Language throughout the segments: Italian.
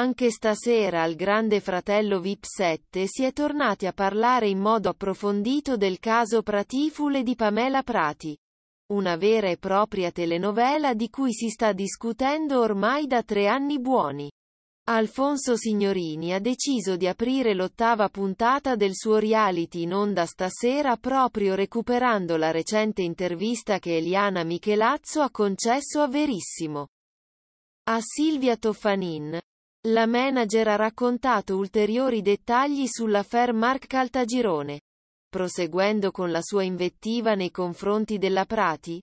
Anche stasera al Grande Fratello VIP 7 si è tornati a parlare in modo approfondito del caso Pratifule di Pamela Prati. Una vera e propria telenovela di cui si sta discutendo ormai da tre anni buoni. Alfonso Signorini ha deciso di aprire l'ottava puntata del suo reality in onda stasera proprio recuperando la recente intervista che Eliana Michelazzo ha concesso a Verissimo. A Silvia Toffanin, la manager ha raccontato ulteriori dettagli sull'affair Mark Caltagirone. Proseguendo con la sua invettiva nei confronti della Prati,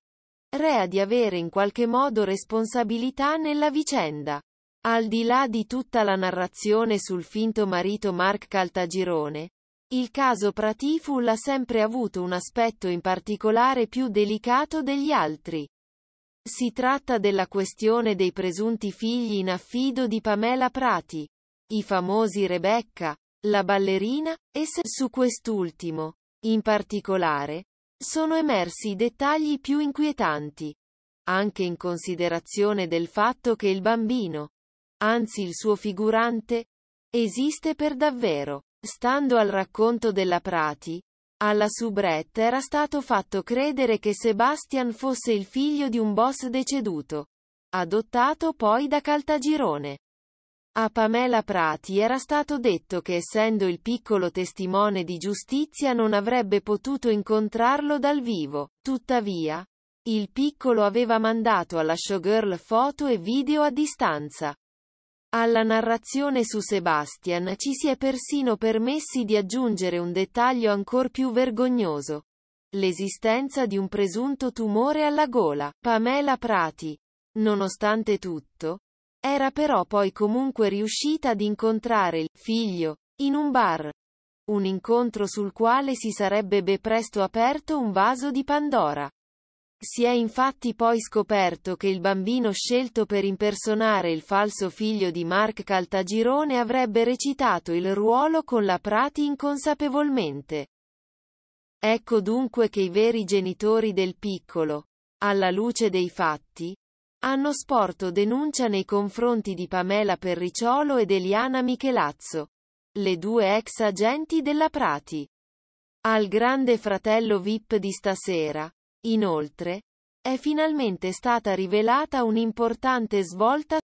rea di avere in qualche modo responsabilità nella vicenda. Al di là di tutta la narrazione sul finto marito Mark Caltagirone, il caso Prati ha sempre avuto un aspetto in particolare più delicato degli altri. Si tratta della questione dei presunti figli in affido di Pamela Prati. I famosi Rebecca, la ballerina, e se su quest'ultimo, in particolare, sono emersi i dettagli più inquietanti, anche in considerazione del fatto che il bambino, anzi il suo figurante, esiste per davvero. Stando al racconto della Prati, alla soubrette era stato fatto credere che Sebastian fosse il figlio di un boss deceduto, adottato poi da Caltagirone. A Pamela Prati era stato detto che essendo il piccolo testimone di giustizia non avrebbe potuto incontrarlo dal vivo. Tuttavia, il piccolo aveva mandato alla showgirl foto e video a distanza. Alla narrazione su Sebastian ci si è persino permessi di aggiungere un dettaglio ancor più vergognoso. L'esistenza di un presunto tumore alla gola. Pamela Prati. Nonostante tutto, era però poi comunque riuscita ad incontrare il figlio in un bar. Un incontro sul quale si sarebbe ben presto aperto un vaso di Pandora. Si è infatti poi scoperto che il bambino scelto per impersonare il falso figlio di Mark Caltagirone avrebbe recitato il ruolo con la Prati inconsapevolmente. Ecco dunque che i veri genitori del piccolo, alla luce dei fatti, hanno sporto denuncia nei confronti di Pamela Perriciolo ed Eliana Michelazzo, le due ex agenti della Prati. Al grande fratello VIP di stasera, Inoltre, è finalmente stata rivelata un'importante svolta